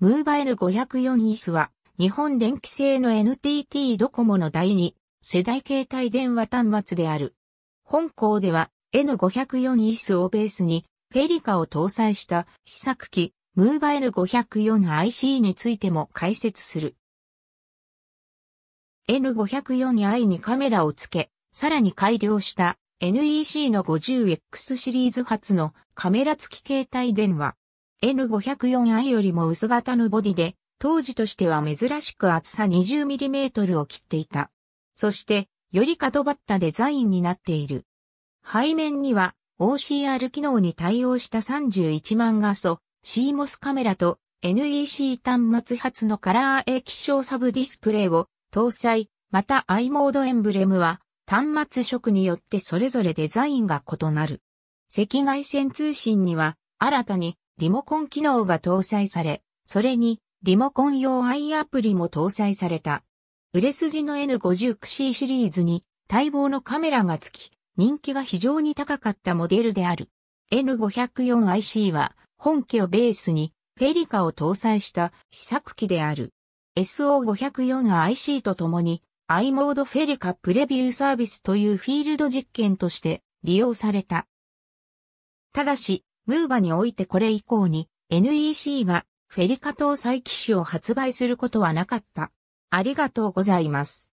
ムーバ N504 イスは、日本電気製の NTT ドコモの第2世代携帯電話端末である。本校では N504 イスをベースに、フェリカを搭載した試作機、ムーバ N504IC についても解説する。N504i にカメラをつけ、さらに改良した NEC の 50X シリーズ初のカメラ付き携帯電話。N504i よりも薄型のボディで、当時としては珍しく厚さ 20mm を切っていた。そして、より角ばったデザインになっている。背面には OCR 機能に対応した31万画素 CMOS カメラと NEC 端末発のカラー液晶サブディスプレイを搭載、また i モードエンブレムは端末色によってそれぞれデザインが異なる。赤外線通信には新たにリモコン機能が搭載され、それにリモコン用 i アプリも搭載された。売れ筋の N59C シリーズに待望のカメラがつき、人気が非常に高かったモデルである。N504IC は本機をベースにフェリカを搭載した試作機である。SO504IC とともに i モードフェリカプレビューサービスというフィールド実験として利用された。ただし、ムーバにおいてこれ以降に NEC がフェリカ島再機種を発売することはなかった。ありがとうございます。